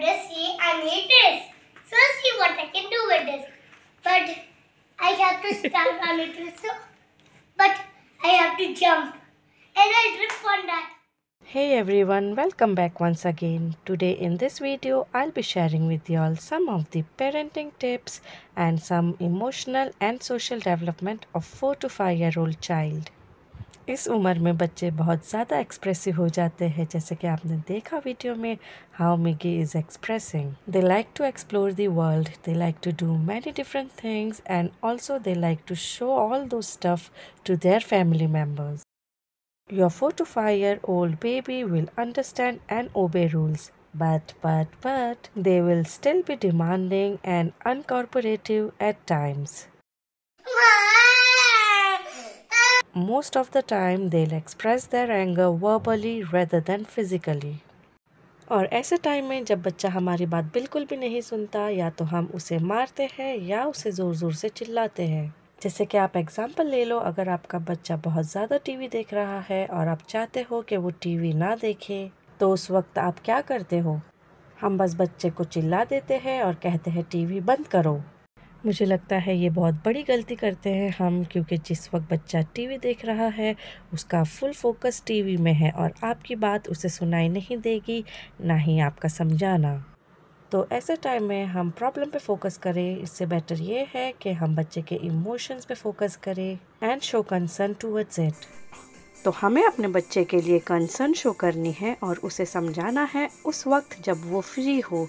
to see I made this. So see what I can do with this. But I have to stand on it So, But I have to jump. And I trip on that. Hey everyone, welcome back once again. Today in this video, I'll be sharing with you all some of the parenting tips and some emotional and social development of 4 to 5 year old child. इस उम्र में बच्चे बहुत ज़्यादा expressive हो जाते हैं जैसे कि आपने देखा वीडियो में how Miggy is expressing they like to explore the world they like to do many different things and also they like to show all those stuff to their family members your four to five year old baby will understand and obey rules but but but they will still be demanding and uncooperative at times most of the time they'll express their anger verbally rather than physically. और ऐसे time में जब बच्चा हमारी बात बिल्कुल भी नहीं सुनता या तो हम उसे मारते हैं या उसे ज़ोर ज़ोर से चिल्लाते हैं जैसे कि आप एग्जांपल ले लो अगर आपका बच्चा बहुत ज़्यादा टीवी देख रहा है और आप चाहते हो कि वो टीवी ना देखे तो उस वक्त आप क्या करते हो हम बस बच्चे को चिल्ला देते हैं और कहते हैं टीवी बंद करो मुझे लगता है ये बहुत बड़ी गलती करते हैं हम क्योंकि जिस वक्त बच्चा टीवी देख रहा है उसका फुल फोकस टीवी में है और आपकी बात उसे सुनाई नहीं देगी ना ही आपका समझाना तो ऐसे टाइम में हम प्रॉब्लम पे फोकस करें इससे बेटर ये है कि हम बच्चे के इमोशंस पे फोकस करें and show concern towards it तो हमें अपने बच्चे के लिए कंसर्न शो करनी है और उसे समझाना है उस वक्त जब वो फ्री हो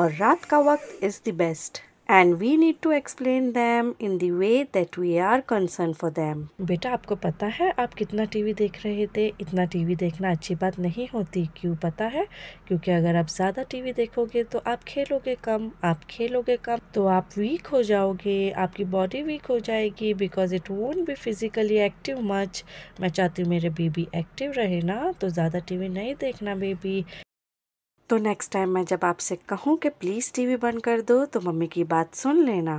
और रात का वक्त is the best and we need to explain them in the way that we are concern for them बेटा आपको पता है आप कितना टीवी देख रहे थे इतना टीवी देखना अच्छी बात नहीं होती क्यों पता है क्योंकि अगर आप ज़्यादा टीवी देखोगे तो आप खेलोगे कम आप खेलोगे कम तो आप वीक हो जाओगे आपकी बॉडी वीक हो जाएगी because it won't be physically active much मैं चाहती हूँ मेरे बेबी एक्टिव रहे ना तो ज़्यादा टीवी नहीं देखना बेबी तो नेक्स्ट टाइम मैं जब आपसे कहूँ कि प्लीज़ टीवी बंद कर दो तो मम्मी की बात सुन लेना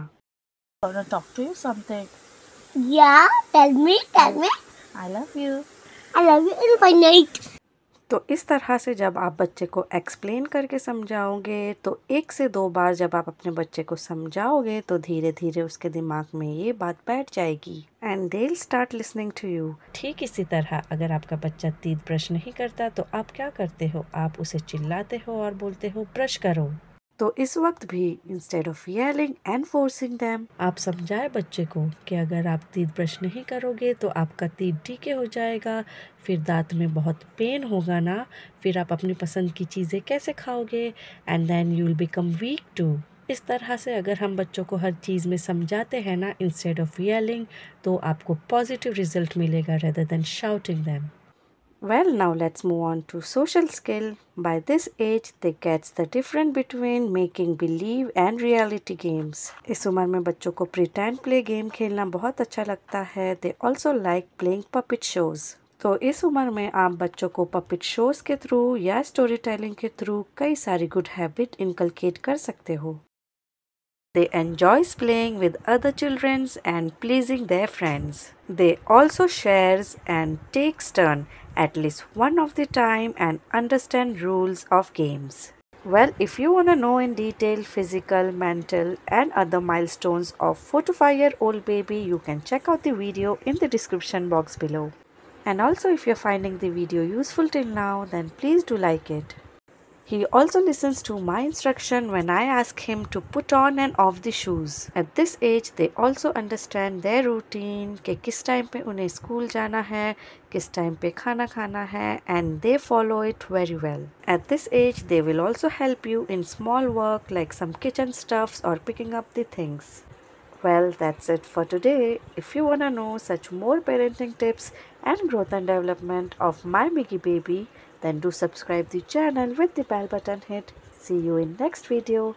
तो इस तरह से जब आप बच्चे को एक्सप्लेन करके समझाओगे तो एक से दो बार जब आप अपने बच्चे को समझाओगे तो धीरे धीरे उसके दिमाग में ये बात बैठ जाएगी and they start listening to you ठीक इसी तरह अगर आपका बच्चा तीत ब्रश नहीं करता तो आप क्या करते हो आप उसे चिल्लाते हो और बोलते हो ब्रश करो तो इस वक्त भी instead of yelling and forcing them आप समझाए बच्चे को कि अगर आप तीत ब्रश नहीं करोगे तो आपका तीत डीके हो जाएगा फिर दांत में बहुत पेन होगा ना फिर आप अपनी पसंद की चीज़ें कैसे खाओगे and then you will become weak too इस तरह से अगर हम बच्चों को हर चीज़ में समझाते हैं ना इंस्टेड ऑफ येलिंग तो आपको पॉजिटिव रिजल्ट मिलेगा rather than shouting them Well, now let's move on to social skill. By this age, they gets the difference between making believe and reality games. is umar mein bachcho ko pretend play game khelna bahut acha lagta hai They also like playing puppet shows. तो इस उम्र में आप बच्चों को puppet shows के through या story telling के थ्रू कई सारी गुड हैबिट इनकलकेट कर सकते हो they enjoys playing with other children and pleasing their friends. They also shares and takes turn at least one of the time and understand rules of games. Well, if you want to know in detail physical, mental and other milestones of 4 to 5 year old baby, you can check out the video in the description box below. And also if you're finding the video useful till now, then please do like it. He also listens to my instruction when I ask him to put on and off the shoes. At this age, they also understand their routine ke किस time पे उन्हें school जाना है किस time पे खाना खाना है and they follow it very well. At this age, they will also help you in small work like some kitchen stuffs or picking up the things. Well, that's it for today. If you want to know such more parenting tips and growth and development of my Mickey baby, then do subscribe the channel with the bell button hit. See you in next video.